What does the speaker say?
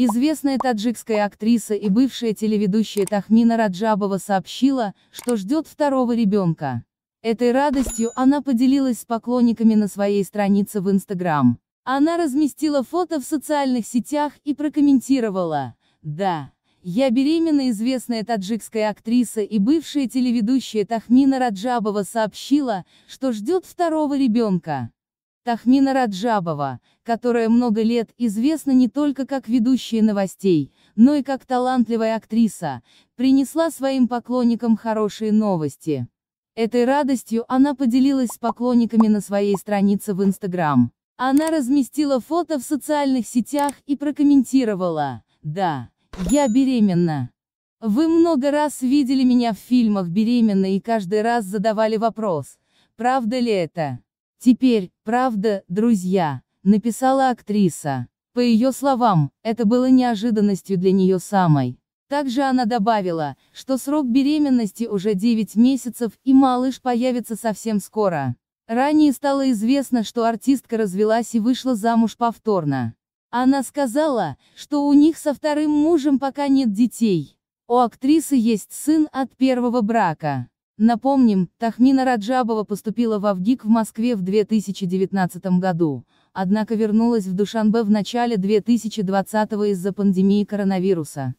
Известная таджикская актриса и бывшая телеведущая Тахмина Раджабова сообщила, что ждет второго ребенка. Этой радостью она поделилась с поклонниками на своей странице в Инстаграм. Она разместила фото в социальных сетях и прокомментировала «Да». Я беременна известная таджикская актриса и бывшая телеведущая Тахмина Раджабова сообщила, что ждет второго ребенка. Тахмина Раджабова, которая много лет известна не только как ведущая новостей, но и как талантливая актриса, принесла своим поклонникам хорошие новости. Этой радостью она поделилась с поклонниками на своей странице в Инстаграм. Она разместила фото в социальных сетях и прокомментировала «Да, я беременна». Вы много раз видели меня в фильмах беременной и каждый раз задавали вопрос, правда ли это? Теперь, правда, друзья, написала актриса. По ее словам, это было неожиданностью для нее самой. Также она добавила, что срок беременности уже 9 месяцев и малыш появится совсем скоро. Ранее стало известно, что артистка развелась и вышла замуж повторно. Она сказала, что у них со вторым мужем пока нет детей. У актрисы есть сын от первого брака. Напомним, Тахмина Раджабова поступила в Авгик в Москве в 2019 году, однако вернулась в Душанбе в начале 2020 из-за пандемии коронавируса.